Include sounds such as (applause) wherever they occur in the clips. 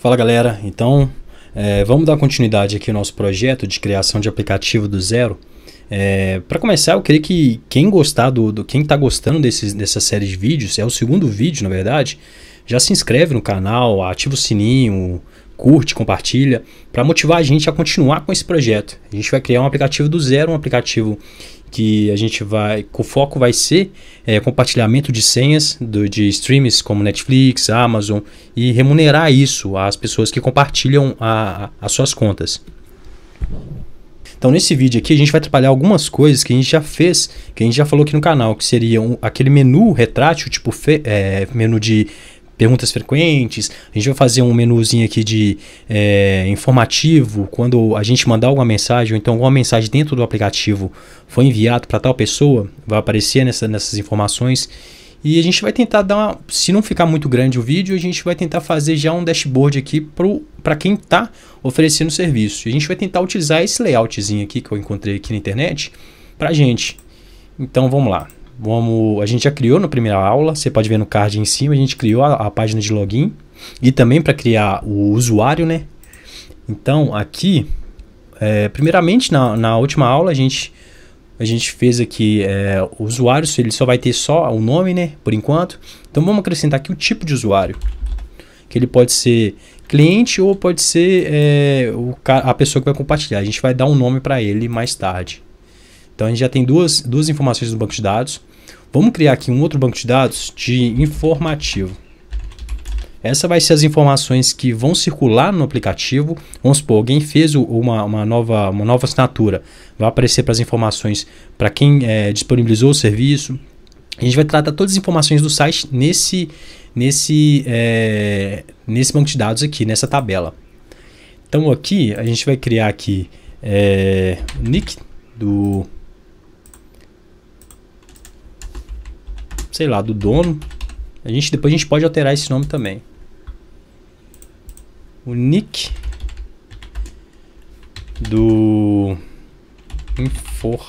Fala galera, então é, vamos dar continuidade aqui ao nosso projeto de criação de aplicativo do zero. É, para começar, eu queria que quem gostar do, do quem está gostando desses, dessa série de vídeos, é o segundo vídeo na verdade, já se inscreve no canal, ativa o sininho, curte, compartilha, para motivar a gente a continuar com esse projeto. A gente vai criar um aplicativo do zero, um aplicativo que a gente vai, o foco vai ser é, compartilhamento de senhas do, de streams como Netflix, Amazon e remunerar isso às pessoas que compartilham a, a, as suas contas. Então nesse vídeo aqui a gente vai trabalhar algumas coisas que a gente já fez, que a gente já falou aqui no canal, que seria aquele menu retrátil, tipo fe, é, menu de perguntas frequentes. A gente vai fazer um menuzinho aqui de é, informativo, quando a gente mandar alguma mensagem, ou então alguma mensagem dentro do aplicativo foi enviado para tal pessoa, vai aparecer nessa, nessas informações. E a gente vai tentar dar uma, se não ficar muito grande o vídeo, a gente vai tentar fazer já um dashboard aqui para quem está oferecendo serviço. E a gente vai tentar utilizar esse layoutzinho aqui que eu encontrei aqui na internet para gente. Então vamos lá. Vamos, a gente já criou na primeira aula, você pode ver no card em cima, a gente criou a, a página de login e também para criar o usuário, né? Então, aqui, é, primeiramente, na, na última aula, a gente, a gente fez aqui é, o usuário, ele só vai ter só o nome, né? Por enquanto. Então, vamos acrescentar aqui o tipo de usuário. Que ele pode ser cliente ou pode ser é, o, a pessoa que vai compartilhar. A gente vai dar um nome para ele mais tarde. Então a gente já tem duas, duas informações do banco de dados. Vamos criar aqui um outro banco de dados de informativo. Essa vai ser as informações que vão circular no aplicativo. Vamos supor, alguém fez uma, uma, nova, uma nova assinatura. Vai aparecer para as informações para quem é, disponibilizou o serviço. A gente vai tratar todas as informações do site nesse, nesse, é, nesse banco de dados aqui, nessa tabela. Então aqui a gente vai criar aqui é, o nick do sei lá, do dono. A gente, depois a gente pode alterar esse nome também. O nick do informador.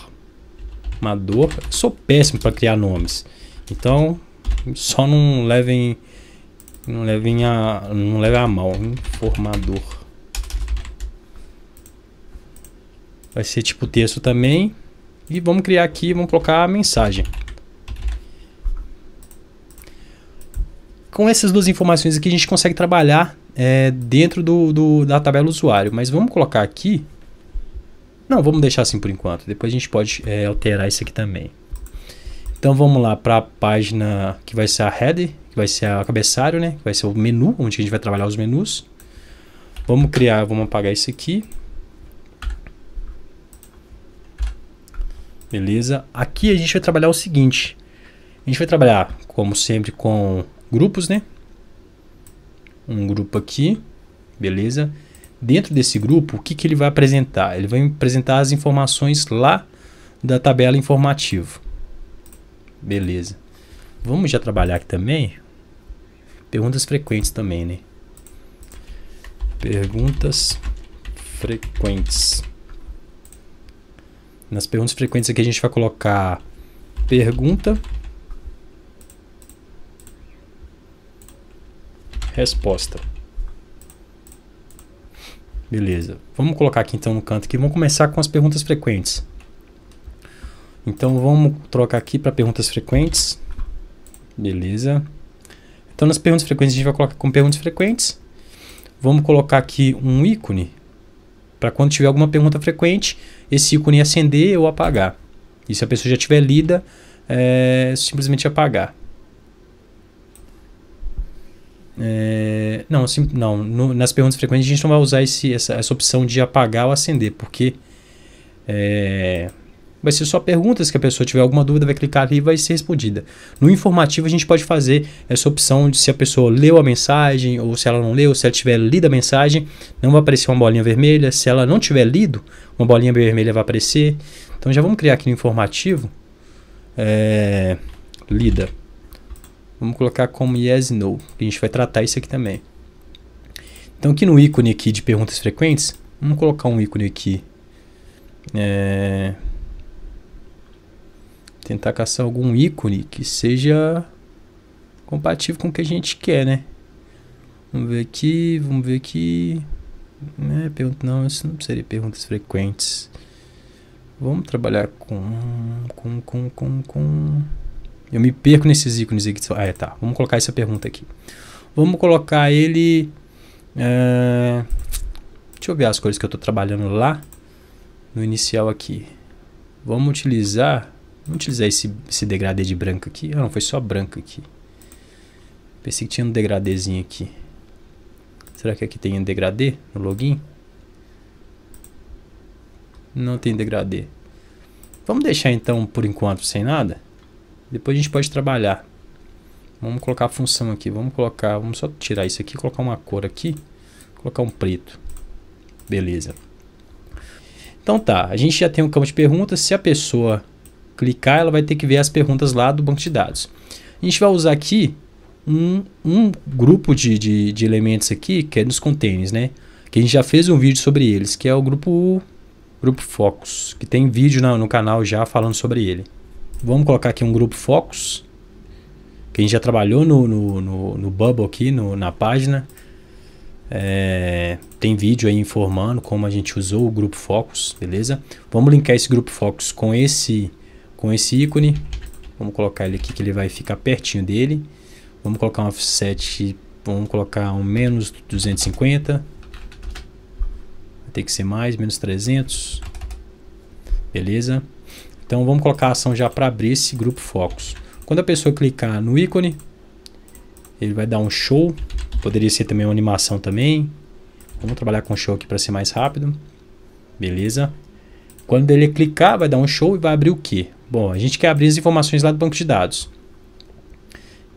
Eu sou péssimo para criar nomes. Então, só não levem não levem a não levem a mal, informador. Vai ser tipo texto também. E vamos criar aqui, vamos colocar a mensagem. com essas duas informações aqui a gente consegue trabalhar é, dentro do, do, da tabela usuário. Mas vamos colocar aqui. Não, vamos deixar assim por enquanto. Depois a gente pode é, alterar isso aqui também. Então vamos lá para a página que vai ser a header, que vai ser a cabeçalho, né? Que vai ser o menu, onde a gente vai trabalhar os menus. Vamos criar, vamos apagar isso aqui. Beleza? Aqui a gente vai trabalhar o seguinte. A gente vai trabalhar, como sempre, com grupos, né? Um grupo aqui, beleza? Dentro desse grupo, o que, que ele vai apresentar? Ele vai apresentar as informações lá da tabela informativa. Beleza. Vamos já trabalhar aqui também. Perguntas frequentes também, né? Perguntas frequentes. Nas perguntas frequentes aqui a gente vai colocar pergunta resposta. Beleza. Vamos colocar aqui então no canto que vamos começar com as perguntas frequentes. Então vamos trocar aqui para perguntas frequentes. Beleza. Então nas perguntas frequentes a gente vai colocar com perguntas frequentes. Vamos colocar aqui um ícone para quando tiver alguma pergunta frequente, esse ícone acender ou apagar. E se a pessoa já tiver lida, é simplesmente apagar. É, não, assim, não no, nas perguntas frequentes a gente não vai usar esse, essa, essa opção de apagar ou acender, porque é, vai ser só perguntas que a pessoa tiver alguma dúvida, vai clicar ali e vai ser respondida. No informativo, a gente pode fazer essa opção de se a pessoa leu a mensagem, ou se ela não leu, se ela tiver lido a mensagem, não vai aparecer uma bolinha vermelha. Se ela não tiver lido, uma bolinha vermelha vai aparecer. Então já vamos criar aqui no informativo. É, lida. Vamos colocar como yes, no, que a gente vai tratar isso aqui também. Então aqui no ícone aqui de perguntas frequentes, vamos colocar um ícone aqui. É... Tentar caçar algum ícone que seja compatível com o que a gente quer, né? Vamos ver aqui, vamos ver aqui. É, pergunta, não, isso não seria perguntas frequentes. Vamos trabalhar com, com, com, com, com eu me perco nesses ícones aqui. Ah, é, tá. Vamos colocar essa pergunta aqui. Vamos colocar ele... É... Deixa eu ver as cores que eu estou trabalhando lá. No inicial aqui. Vamos utilizar... Vamos utilizar esse, esse degradê de branco aqui. Ah, não, foi só branco aqui. Pensei que tinha um degradêzinho aqui. Será que aqui tem um degradê no login? Não tem degradê. Vamos deixar então por enquanto sem nada? Depois a gente pode trabalhar. Vamos colocar a função aqui. Vamos colocar, vamos só tirar isso aqui, colocar uma cor aqui, colocar um preto. Beleza. Então tá, a gente já tem um campo de perguntas. Se a pessoa clicar, ela vai ter que ver as perguntas lá do banco de dados. A gente vai usar aqui um, um grupo de, de, de elementos aqui, que é nos containers, né? Que a gente já fez um vídeo sobre eles, que é o grupo, grupo Focus, que tem vídeo no, no canal já falando sobre ele. Vamos colocar aqui um grupo focus. Que a gente já trabalhou no, no, no, no Bubble aqui, no, na página. É, tem vídeo aí informando como a gente usou o grupo focus, beleza? Vamos linkar esse grupo focus com esse, com esse ícone. Vamos colocar ele aqui que ele vai ficar pertinho dele. Vamos colocar um offset, vamos colocar um menos 250. Vai ter que ser mais, menos 300. Beleza? Então vamos colocar a ação já para abrir esse grupo Focus. Quando a pessoa clicar no ícone, ele vai dar um show. Poderia ser também uma animação também. Vamos trabalhar com show aqui para ser mais rápido. Beleza. Quando ele clicar, vai dar um show e vai abrir o que? Bom, a gente quer abrir as informações lá do banco de dados.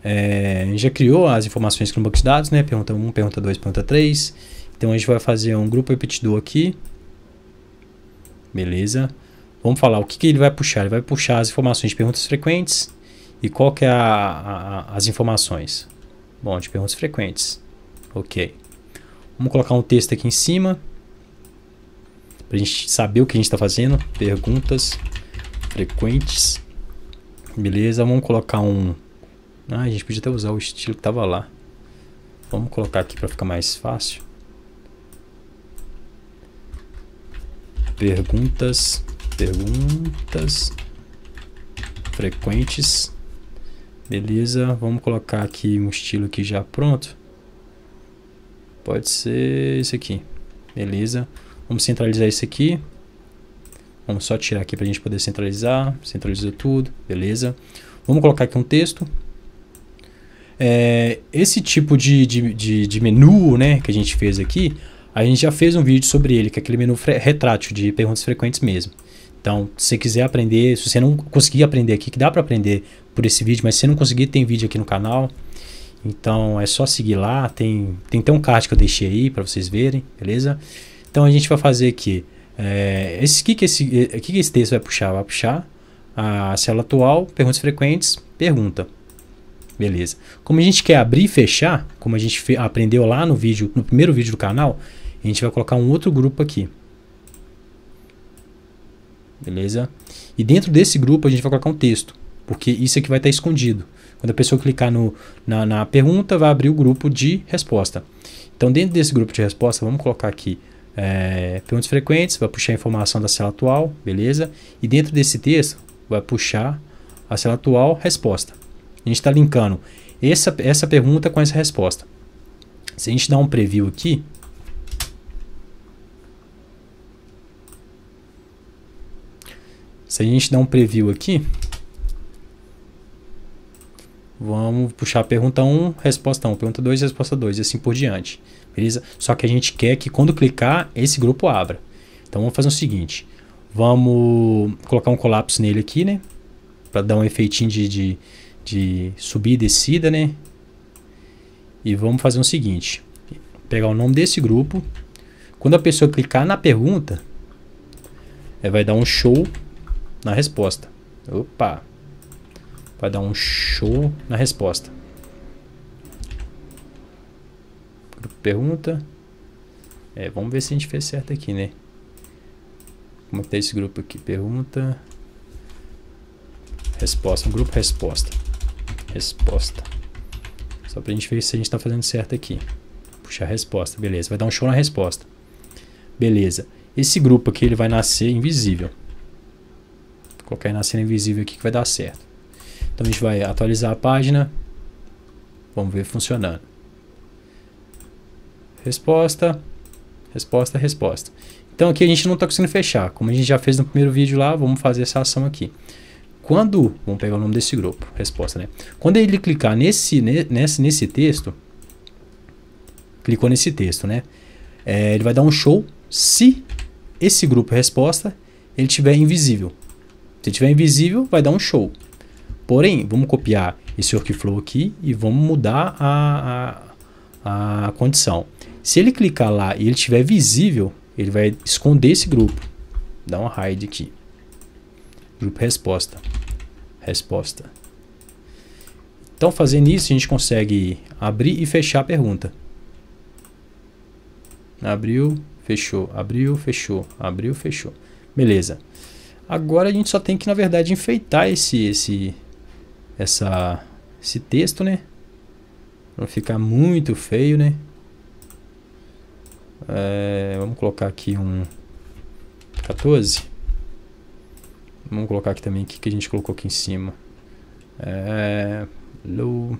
É, a gente já criou as informações no banco de dados, né? Pergunta 1, pergunta 2, pergunta 3. Então a gente vai fazer um grupo repetidor aqui. Beleza. Vamos falar o que, que ele vai puxar. Ele vai puxar as informações de perguntas frequentes e qual que é a, a, as informações. Bom, de perguntas frequentes. Ok. Vamos colocar um texto aqui em cima para a gente saber o que a gente está fazendo. Perguntas frequentes. Beleza, vamos colocar um... Ah, a gente podia até usar o estilo que estava lá. Vamos colocar aqui para ficar mais fácil. Perguntas perguntas frequentes. Beleza, vamos colocar aqui um estilo aqui já pronto. Pode ser esse aqui. Beleza. Vamos centralizar isso aqui. Vamos só tirar aqui para a gente poder centralizar. Centralizou tudo. Beleza. Vamos colocar aqui um texto. É, esse tipo de, de, de, de, menu né, que a gente fez aqui, a gente já fez um vídeo sobre ele, que é aquele menu retrátil de perguntas frequentes mesmo. Então, se você quiser aprender, se você não conseguir aprender aqui, que dá para aprender por esse vídeo, mas se você não conseguir, tem vídeo aqui no canal. Então, é só seguir lá, tem, tem até um card que eu deixei aí para vocês verem, beleza? Então, a gente vai fazer aqui, é, esse, que, que, esse, eh, que, que esse texto vai puxar? Vai puxar a célula atual, perguntas frequentes, pergunta. Beleza. Como a gente quer abrir e fechar, como a gente aprendeu lá no vídeo, no primeiro vídeo do canal, a gente vai colocar um outro grupo aqui beleza? E dentro desse grupo a gente vai colocar um texto, porque isso aqui vai estar escondido. Quando a pessoa clicar no, na, na pergunta, vai abrir o grupo de resposta. Então, dentro desse grupo de resposta, vamos colocar aqui é, perguntas frequentes, vai puxar a informação da cela atual, beleza? E dentro desse texto, vai puxar a cela atual, resposta. A gente está linkando essa, essa pergunta com essa resposta. Se a gente dar um preview aqui, Se a gente der um preview aqui, vamos puxar pergunta 1, resposta 1, pergunta 2, resposta 2 e assim por diante. Beleza? Só que a gente quer que quando clicar, esse grupo abra. Então vamos fazer o seguinte, vamos colocar um colapso nele aqui, né? Para dar um efeitinho de, de, de subir e descida, né? E vamos fazer o seguinte, pegar o nome desse grupo. Quando a pessoa clicar na pergunta, é, vai dar um show na resposta. Opa! Vai dar um show na resposta. Pergunta. É, vamos ver se a gente fez certo aqui, né? Como é esse grupo aqui? Pergunta. Resposta. Um grupo resposta. Resposta. Só para a gente ver se a gente está fazendo certo aqui. Puxar a resposta. Beleza. Vai dar um show na resposta. Beleza. Esse grupo aqui ele vai nascer invisível colocar aí na cena invisível aqui que vai dar certo. Então a gente vai atualizar a página. Vamos ver funcionando. Resposta, resposta, resposta. Então aqui a gente não está conseguindo fechar. Como a gente já fez no primeiro vídeo lá, vamos fazer essa ação aqui. Quando, vamos pegar o nome desse grupo, resposta, né? Quando ele clicar nesse, nesse, nesse texto, clicou nesse texto, né? É, ele vai dar um show se esse grupo resposta ele tiver invisível. Se tiver invisível, vai dar um show. Porém, vamos copiar esse workflow aqui e vamos mudar a, a, a condição. Se ele clicar lá e ele estiver visível, ele vai esconder esse grupo. Dá um hide aqui. Grupo resposta. Resposta. Então, fazendo isso, a gente consegue abrir e fechar a pergunta. Abriu, fechou, abriu, fechou, abriu, fechou. Beleza. Agora a gente só tem que, na verdade, enfeitar esse, esse, essa, esse texto, né? Pra não ficar muito feio, né? É, vamos colocar aqui um 14. Vamos colocar aqui também o que, a gente colocou aqui em cima. É, low.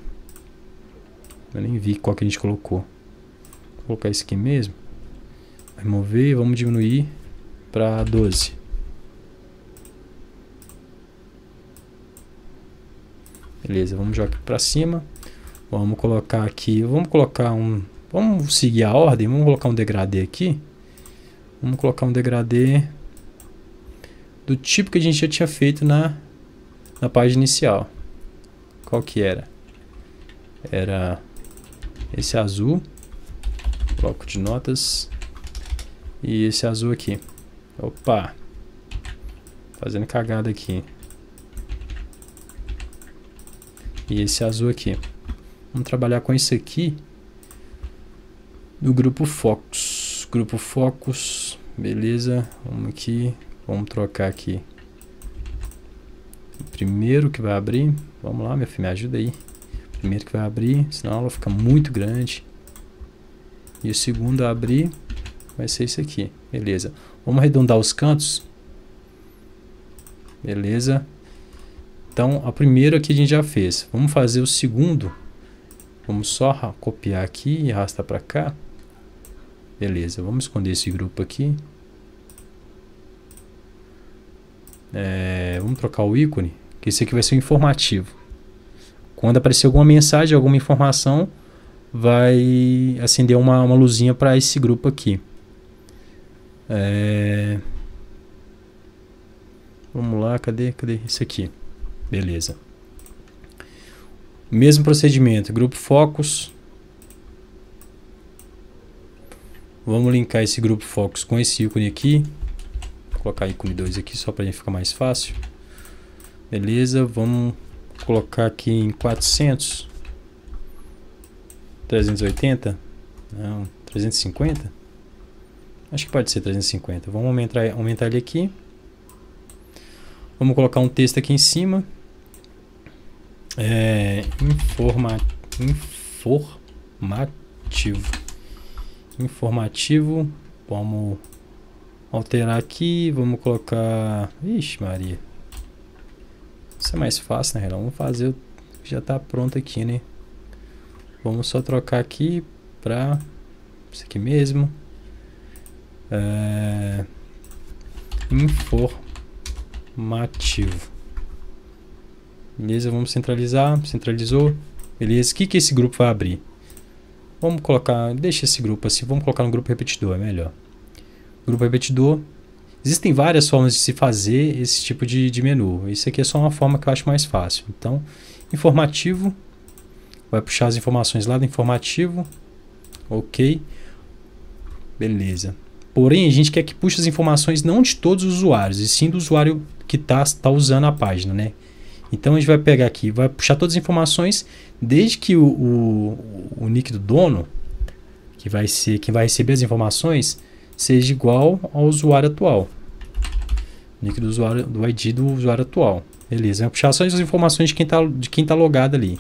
Eu nem vi qual que a gente colocou. Vou colocar esse aqui mesmo. Remover, vamos diminuir para 12. Beleza, vamos jogar aqui para cima. Vamos colocar aqui, vamos colocar um, vamos seguir a ordem, vamos colocar um degradê aqui. Vamos colocar um degradê do tipo que a gente já tinha feito na, na página inicial. Qual que era? Era esse azul, bloco de notas, e esse azul aqui. Opa! Fazendo cagada aqui. E esse azul aqui. Vamos trabalhar com esse aqui do grupo Focus. Grupo Focus, beleza. Vamos aqui, vamos trocar aqui. O primeiro que vai abrir, vamos lá, meu filho, me ajuda aí. O primeiro que vai abrir, senão ela aula fica muito grande. E o segundo a abrir vai ser esse aqui, beleza. Vamos arredondar os cantos. Beleza. Então, a primeira que a gente já fez. Vamos fazer o segundo. Vamos só copiar aqui e arrastar para cá. Beleza, vamos esconder esse grupo aqui. É, vamos trocar o ícone, que esse aqui vai ser o informativo. Quando aparecer alguma mensagem, alguma informação, vai acender uma, uma luzinha para esse grupo aqui. É, vamos lá, cadê, cadê esse aqui? Beleza. Mesmo procedimento, grupo focos Vamos linkar esse grupo focos com esse ícone aqui. Vou colocar ícone 2 aqui só para gente ficar mais fácil. Beleza, vamos colocar aqui em 400. 380? Não, 350? Acho que pode ser 350. Vamos aumentar, aumentar ele aqui. Vamos colocar um texto aqui em cima é, informa, informativo. Informativo. Vamos alterar aqui. Vamos colocar. Ixi, Maria. Isso é mais fácil, né, Vamos fazer já está pronto aqui, né? Vamos só trocar aqui para isso aqui mesmo. É, informativo. Beleza, vamos centralizar. Centralizou. Beleza. O que, que esse grupo vai abrir? Vamos colocar... Deixa esse grupo assim. Vamos colocar no grupo repetidor, é melhor. Grupo repetidor. Existem várias formas de se fazer esse tipo de, de menu. Isso aqui é só uma forma que eu acho mais fácil. Então, informativo. Vai puxar as informações lá do informativo. Ok. Beleza. Porém, a gente quer que puxe as informações não de todos os usuários, e sim do usuário que está tá usando a página, né? Então a gente vai pegar aqui, vai puxar todas as informações, desde que o, o, o nick do dono, que vai ser quem vai receber as informações, seja igual ao usuário atual. Nick do usuário, do ID do usuário atual. Beleza, vai puxar só as informações de quem está tá logado ali.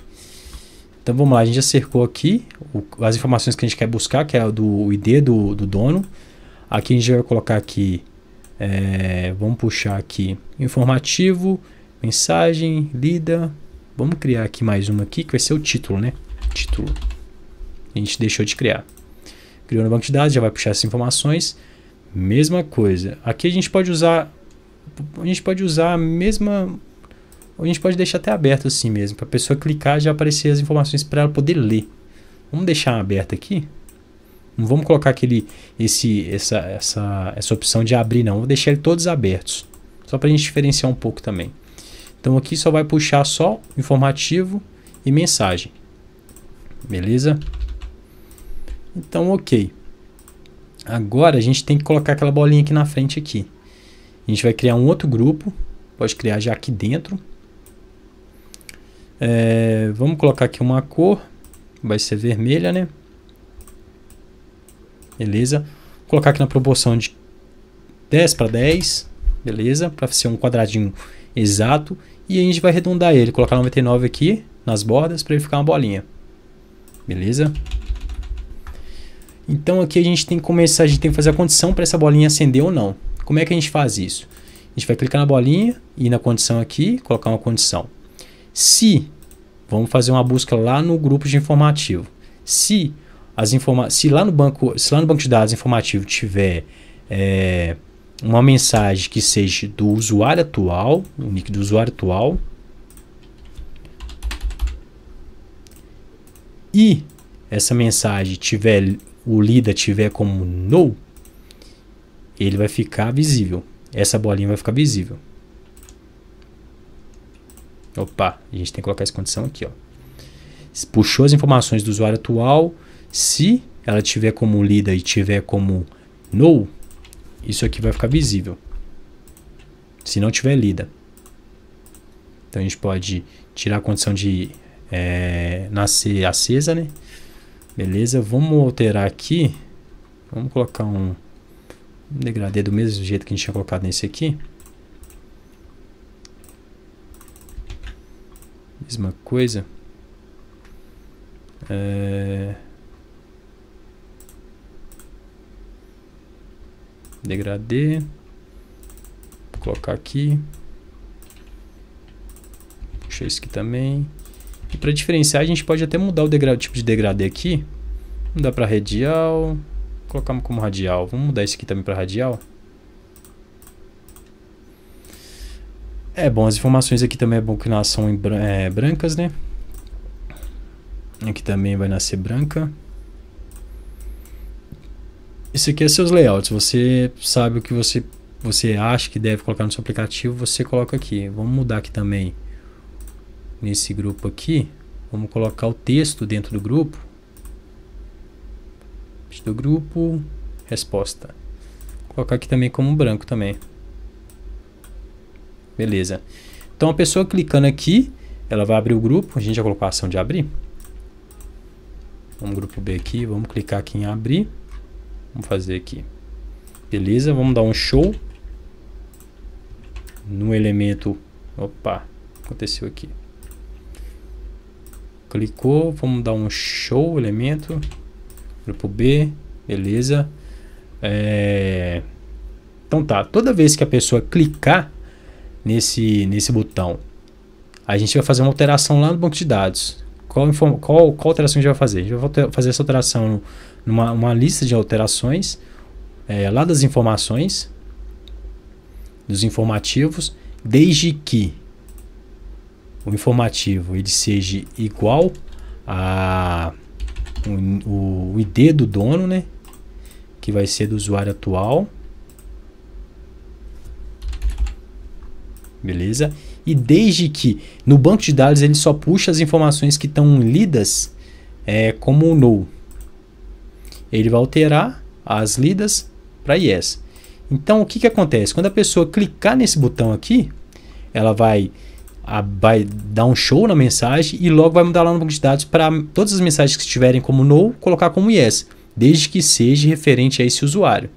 Então vamos lá, a gente já cercou aqui o, as informações que a gente quer buscar, que é do ID do, do dono. Aqui a gente vai colocar aqui, é, vamos puxar aqui, informativo, Mensagem, lida. Vamos criar aqui mais uma aqui, que vai ser o título, né? Título. A gente deixou de criar. Criou no banco de dados, já vai puxar essas informações. Mesma coisa. Aqui a gente pode usar... A gente pode usar a mesma... A gente pode deixar até aberto assim mesmo, para a pessoa clicar já aparecer as informações para ela poder ler. Vamos deixar aberto aqui. Não vamos colocar aquele, esse, essa, essa, essa opção de abrir, não. Vou deixar ele todos abertos. Só para a gente diferenciar um pouco também. Então aqui só vai puxar só informativo e mensagem. Beleza? Então, ok. Agora a gente tem que colocar aquela bolinha aqui na frente aqui. A gente vai criar um outro grupo. Pode criar já aqui dentro. É, vamos colocar aqui uma cor. Vai ser vermelha, né? Beleza. Vou colocar aqui na proporção de 10 para 10. Beleza. Para ser um quadradinho exato. E a gente vai arredondar ele, colocar 99 aqui nas bordas para ele ficar uma bolinha. Beleza? Então aqui a gente tem que começar, a gente tem que fazer a condição para essa bolinha acender ou não. Como é que a gente faz isso? A gente vai clicar na bolinha e na condição aqui, colocar uma condição. Se, vamos fazer uma busca lá no grupo de informativo. Se, as informa se, lá no banco, se lá no banco de dados informativo tiver é, uma mensagem que seja do usuário atual, o nick do usuário atual, e essa mensagem tiver o LIDA tiver como no, ele vai ficar visível. Essa bolinha vai ficar visível. Opa, a gente tem que colocar essa condição aqui, ó. Puxou as informações do usuário atual, se ela tiver como lida e tiver como no, isso aqui vai ficar visível. Se não tiver lida. Então a gente pode tirar a condição de é, nascer acesa, né? Beleza, vamos alterar aqui. Vamos colocar um degradê do mesmo jeito que a gente tinha colocado nesse aqui. Mesma coisa. É... degradê, vou colocar aqui, puxar isso aqui também. E para diferenciar a gente pode até mudar o, degrau, tipo de degradê aqui, mudar para radial, colocar como radial, vamos mudar isso aqui também para radial. É bom, as informações aqui também é bom que nasçam em é, brancas, né? Aqui também vai nascer branca isso aqui é seus layouts. Você sabe o que você, você acha que deve colocar no seu aplicativo, você coloca aqui. Vamos mudar aqui também. Nesse grupo aqui, vamos colocar o texto dentro do grupo. Do grupo, resposta. Vou colocar aqui também como branco também. Beleza. Então a pessoa clicando aqui, ela vai abrir o grupo. A gente já colocou a ação de abrir. Vamos grupo B aqui, vamos clicar aqui em abrir. Vamos fazer aqui. Beleza, vamos dar um show. No elemento... Opa, aconteceu aqui. Clicou, vamos dar um show, elemento. Grupo B, beleza. É... Então tá, toda vez que a pessoa clicar nesse, nesse botão, a gente vai fazer uma alteração lá no banco de dados. Qual, qual, qual alteração a gente vai fazer? A gente vai fazer essa alteração no numa uma lista de alterações é, lá das informações, dos informativos, desde que o informativo ele seja igual a o, o ID do dono, né? Que vai ser do usuário atual. Beleza? E desde que no banco de dados ele só puxa as informações que estão lidas é, como null ele vai alterar as lidas para yes. Então, o que, que acontece? Quando a pessoa clicar nesse botão aqui, ela vai, a, vai dar um show na mensagem e logo vai mudar lá no banco de dados para todas as mensagens que estiverem como no, colocar como yes, desde que seja referente a esse usuário.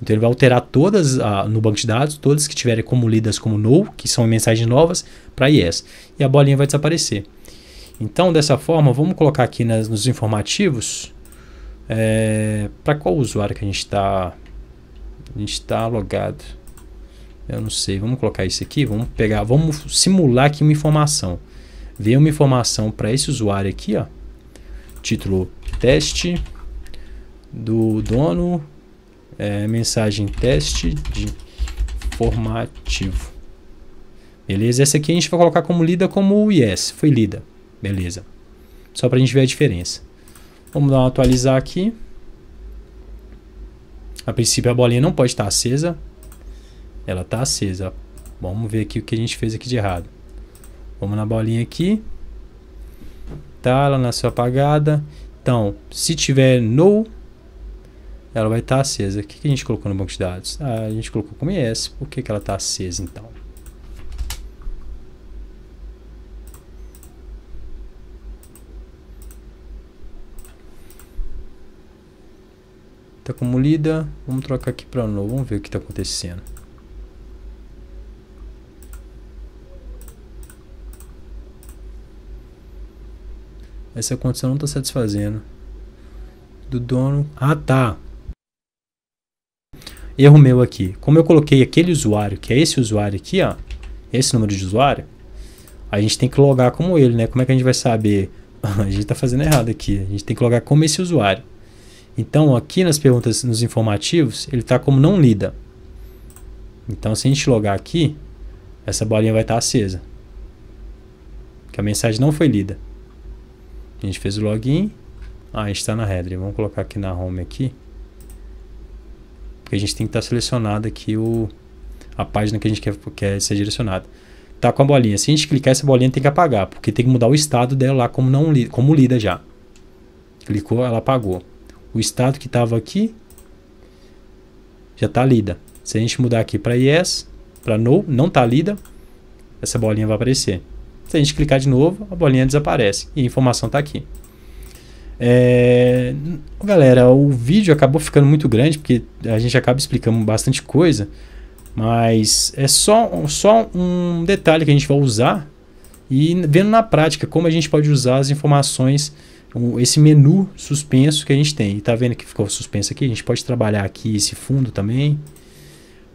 Então ele vai alterar todas a, no banco de dados, todas que tiverem como lidas como no, que são mensagens novas, para yes. E a bolinha vai desaparecer. Então, dessa forma, vamos colocar aqui nas, nos informativos é, para qual usuário que a gente está a gente está logado? Eu não sei. Vamos colocar isso aqui. Vamos pegar. Vamos simular aqui uma informação. Veio uma informação para esse usuário aqui, ó. Título teste do dono. É, mensagem teste de formativo. Beleza? Essa aqui a gente vai colocar como lida como yes. Foi lida. Beleza. Só para a gente ver a diferença. Vamos dar uma atualizar aqui. A princípio a bolinha não pode estar acesa. Ela está acesa. Vamos ver aqui o que a gente fez aqui de errado. Vamos na bolinha aqui. Tá, ela nasceu é apagada. Então, se tiver no, ela vai estar tá acesa. O que, que a gente colocou no banco de dados? Ah, a gente colocou como yes. Por que, que ela está acesa então? Tá como lida. Vamos trocar aqui para novo. Vamos ver o que tá acontecendo. Essa condição não está satisfazendo. Do dono. Ah, tá. Erro meu aqui. Como eu coloquei aquele usuário, que é esse usuário aqui, ó. Esse número de usuário. A gente tem que logar como ele, né? Como é que a gente vai saber? (laughs) a gente está fazendo errado aqui. A gente tem que logar como esse usuário. Então, aqui nas perguntas, nos informativos, ele está como não lida. Então, se a gente logar aqui, essa bolinha vai estar tá acesa. Que a mensagem não foi lida. A gente fez o login. Ah, a gente está na header. Vamos colocar aqui na home aqui. Porque a gente tem que estar tá selecionado aqui o, a página que a gente quer, quer ser direcionada. Está com a bolinha. Se a gente clicar, essa bolinha tem que apagar. Porque tem que mudar o estado dela lá como, não, como lida já. Clicou, ela apagou o estado que estava aqui já está lida. Se a gente mudar aqui para yes, para no, não está lida, essa bolinha vai aparecer. Se a gente clicar de novo, a bolinha desaparece e a informação está aqui. É... Galera, o vídeo acabou ficando muito grande porque a gente acaba explicando bastante coisa, mas é só, só um detalhe que a gente vai usar e vendo na prática como a gente pode usar as informações um, esse menu suspenso que a gente tem. E tá vendo que ficou suspenso aqui? A gente pode trabalhar aqui esse fundo também.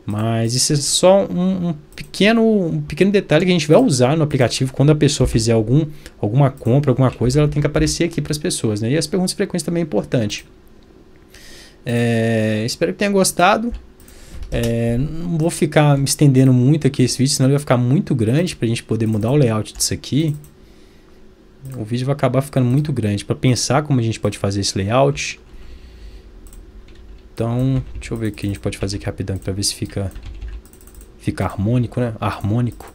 Mas isso é só um, um, pequeno, um pequeno detalhe que a gente vai usar no aplicativo quando a pessoa fizer algum, alguma compra, alguma coisa, ela tem que aparecer aqui para as pessoas. Né? E as perguntas frequentes também é importante. É, espero que tenha gostado. É, não vou ficar me estendendo muito aqui esse vídeo, senão ele vai ficar muito grande para a gente poder mudar o layout disso aqui o vídeo vai acabar ficando muito grande para pensar como a gente pode fazer esse layout. Então, deixa eu ver o que a gente pode fazer aqui rapidão para ver se fica fica harmônico, né? Harmônico.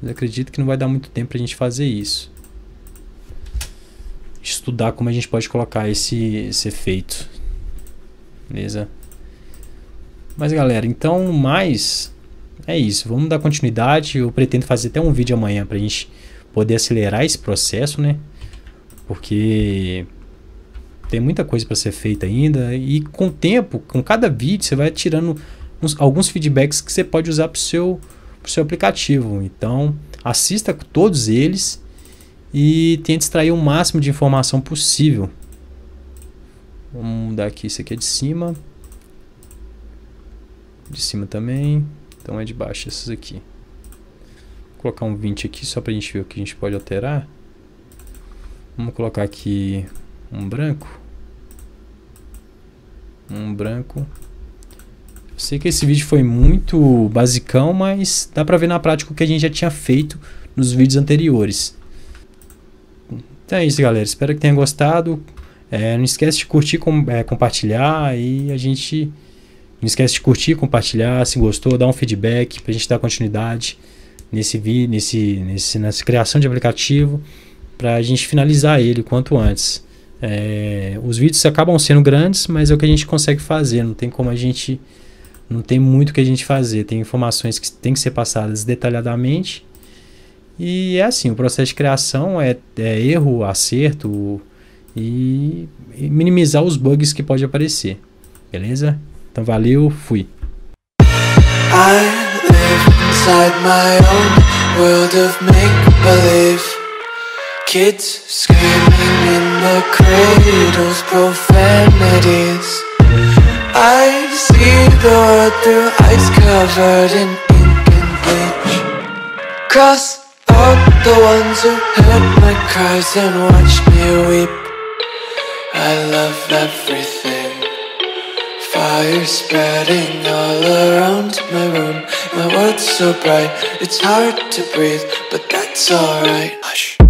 Mas acredito que não vai dar muito tempo para a gente fazer isso. Estudar como a gente pode colocar esse, esse efeito. Beleza? Mas galera, então mais é isso. Vamos dar continuidade. Eu pretendo fazer até um vídeo amanhã para a gente poder acelerar esse processo, né? Porque tem muita coisa para ser feita ainda e com o tempo, com cada vídeo, você vai tirando uns, alguns feedbacks que você pode usar para o seu, seu aplicativo. Então, assista todos eles e tente extrair o máximo de informação possível. Vamos mudar aqui, isso aqui é de cima. De cima também, então é de baixo esses aqui colocar um 20 aqui só para a gente ver o que a gente pode alterar. Vamos colocar aqui um branco. Um branco. Eu sei que esse vídeo foi muito basicão, mas dá para ver na prática o que a gente já tinha feito nos vídeos anteriores. Então é isso, galera. Espero que tenha gostado. É, não esquece de curtir, com, é, compartilhar e a gente... Não esquece de curtir, compartilhar, se gostou, dá um feedback para a gente dar continuidade nesse, nesse, nesse nessa criação de aplicativo para a gente finalizar ele quanto antes. É, os vídeos acabam sendo grandes, mas é o que a gente consegue fazer. Não tem como a gente, não tem muito que a gente fazer. Tem informações que tem que ser passadas detalhadamente. E é assim, o processo de criação é, é erro, acerto e, e minimizar os bugs que pode aparecer. Beleza? Então valeu, fui. inside my own world of make-believe Kids screaming in the cradles, profanities I see the world through ice covered in ink and bleach Cross out the ones who heard my cries and watched me weep I love everything fire spreading all around my room. My world's so bright, it's hard to breathe, but that's alright. Hush.